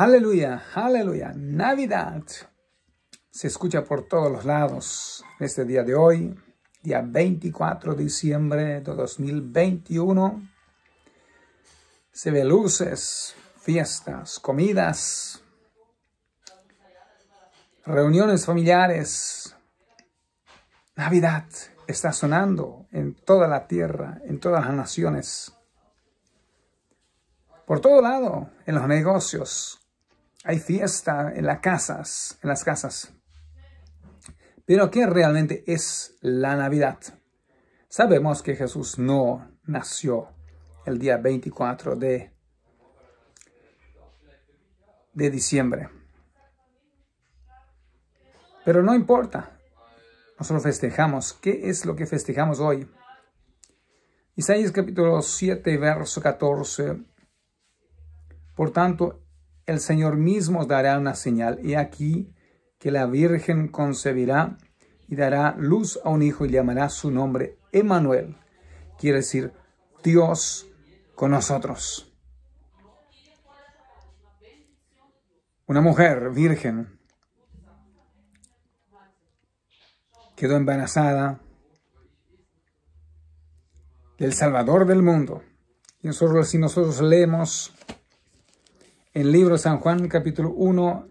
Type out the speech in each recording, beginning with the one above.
Aleluya, aleluya. Navidad se escucha por todos los lados. Este día de hoy, día 24 de diciembre de 2021, se ve luces, fiestas, comidas, reuniones familiares. Navidad está sonando en toda la tierra, en todas las naciones. Por todo lado, en los negocios, hay fiesta en las casas, en las casas. Pero ¿qué realmente es la Navidad? Sabemos que Jesús no nació el día 24 de, de diciembre. Pero no importa, nosotros festejamos. ¿Qué es lo que festejamos hoy? Isaías capítulo 7, verso 14. Por tanto, el Señor mismo dará una señal. He aquí que la Virgen concebirá y dará luz a un hijo y llamará su nombre Emmanuel. Quiere decir Dios con nosotros. Una mujer virgen quedó embarazada del Salvador del mundo. Y nosotros, si nosotros leemos el libro San Juan capítulo 1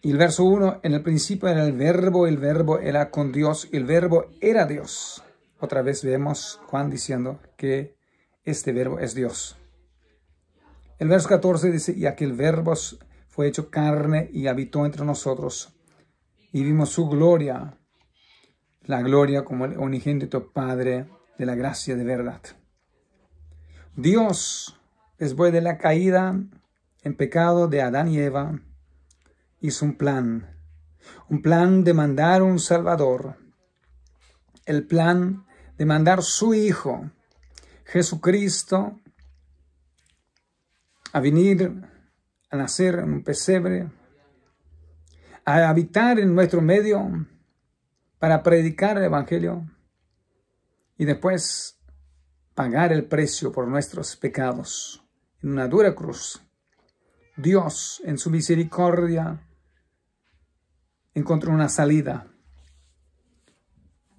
y el verso 1, en el principio era el verbo, el verbo era con Dios, el verbo era Dios. Otra vez vemos Juan diciendo que este verbo es Dios. El verso 14 dice, y aquel verbo fue hecho carne y habitó entre nosotros, y vimos su gloria, la gloria como el unigénito Padre de la gracia de verdad. Dios, después de la caída en pecado de Adán y Eva, hizo un plan, un plan de mandar un Salvador, el plan de mandar su Hijo, Jesucristo, a venir a nacer en un pesebre, a habitar en nuestro medio para predicar el Evangelio y después pagar el precio por nuestros pecados en una dura cruz. Dios, en su misericordia, encontró una salida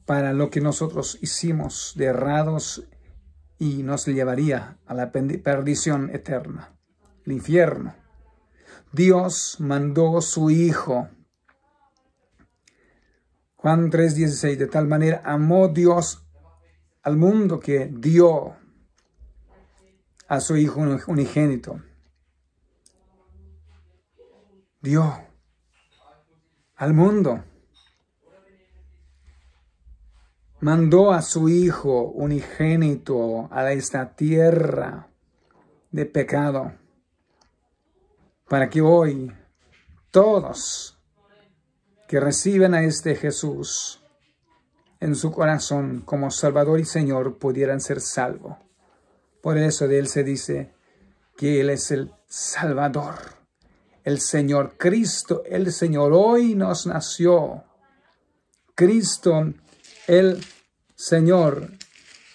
para lo que nosotros hicimos de errados y nos llevaría a la perdición eterna, el infierno. Dios mandó su Hijo. Juan 3:16, de tal manera amó Dios al mundo que dio a su Hijo unigénito. Dio al mundo. Mandó a su Hijo unigénito a esta tierra de pecado para que hoy todos que reciben a este Jesús en su corazón como Salvador y Señor pudieran ser salvos. Por eso de Él se dice que Él es el Salvador, el Señor Cristo, el Señor hoy nos nació. Cristo, el Señor.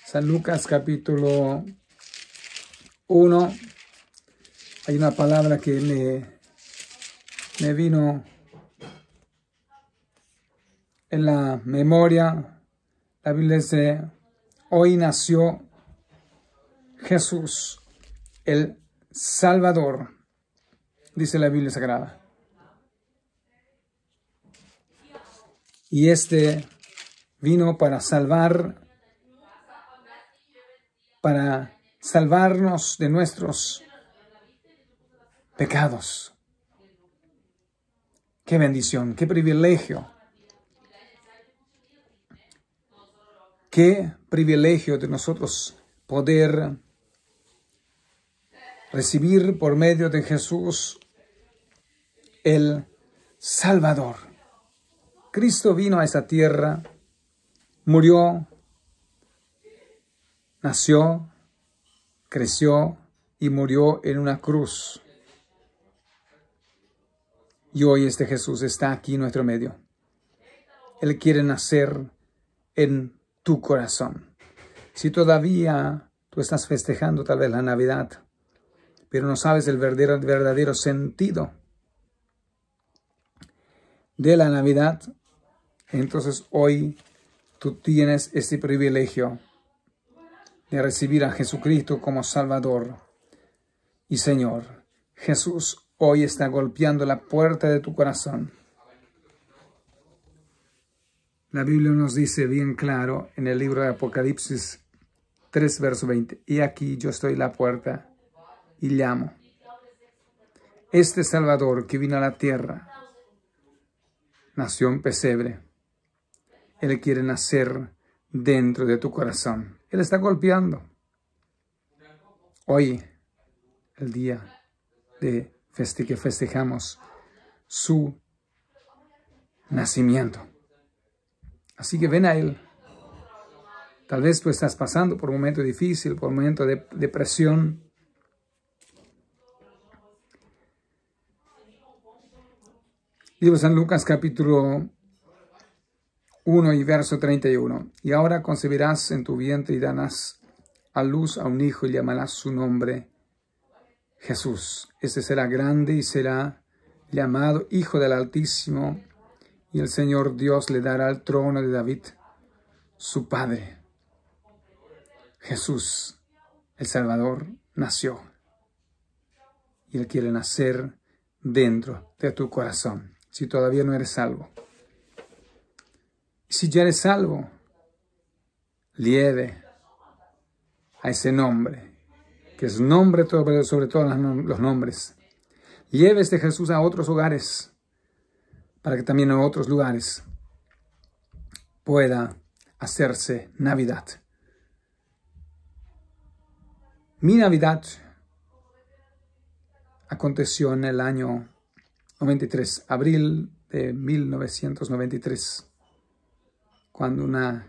San Lucas capítulo 1. Hay una palabra que me, me vino en la memoria, la Biblia dice, hoy nació Jesús, el Salvador, dice la Biblia Sagrada. Y este vino para salvar, para salvarnos de nuestros pecados. Qué bendición, qué privilegio Qué privilegio de nosotros poder recibir por medio de Jesús el Salvador. Cristo vino a esta tierra, murió, nació, creció y murió en una cruz. Y hoy este Jesús está aquí en nuestro medio. Él quiere nacer en corazón. Si todavía tú estás festejando tal vez la Navidad, pero no sabes el verdadero, el verdadero sentido de la Navidad, entonces hoy tú tienes este privilegio de recibir a Jesucristo como Salvador y Señor. Jesús hoy está golpeando la puerta de tu corazón la Biblia nos dice bien claro en el libro de Apocalipsis 3, verso 20, y aquí yo estoy la puerta y llamo. Este Salvador que vino a la tierra nació en pesebre. Él quiere nacer dentro de tu corazón. Él está golpeando. Hoy, el día de que festejamos su nacimiento. Así que ven a Él. Tal vez tú estás pasando por un momento difícil, por un momento de depresión. Libro San Lucas capítulo 1 y verso 31. Y ahora concebirás en tu vientre y darás a luz a un hijo y llamarás su nombre Jesús. ese será grande y será llamado Hijo del Altísimo y el Señor Dios le dará el trono de David, su padre. Jesús, el Salvador, nació y Él quiere nacer dentro de tu corazón, si todavía no eres salvo. Si ya eres salvo, lieve a ese nombre, que es nombre sobre todos los nombres. Lleve este Jesús a otros hogares, para que también en otros lugares pueda hacerse Navidad. Mi Navidad aconteció en el año 93, abril de 1993, cuando una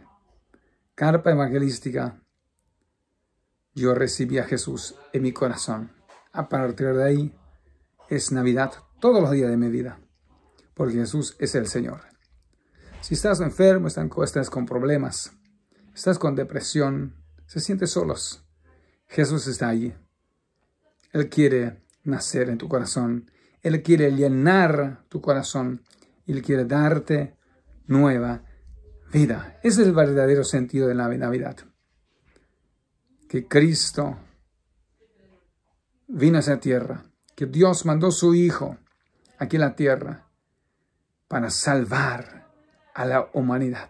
carpa evangelística yo recibí a Jesús en mi corazón. A partir de ahí es Navidad todos los días de mi vida porque Jesús es el Señor. Si estás enfermo, estás con problemas, estás con depresión, se sientes solos, Jesús está allí. Él quiere nacer en tu corazón, Él quiere llenar tu corazón, Él quiere darte nueva vida. Ese es el verdadero sentido de la Navidad. Que Cristo vino a esa tierra, que Dios mandó su Hijo aquí en la tierra para salvar a la humanidad.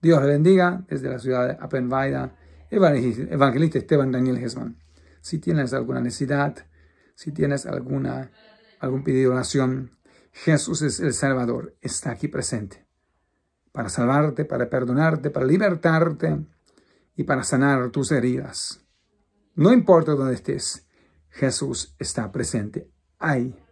Dios le bendiga desde la ciudad de Apenbaida. evangelista Esteban Daniel Gesman. Si tienes alguna necesidad, si tienes alguna, algún pedido de oración, Jesús es el Salvador, está aquí presente para salvarte, para perdonarte, para libertarte y para sanar tus heridas. No importa dónde estés, Jesús está presente ahí.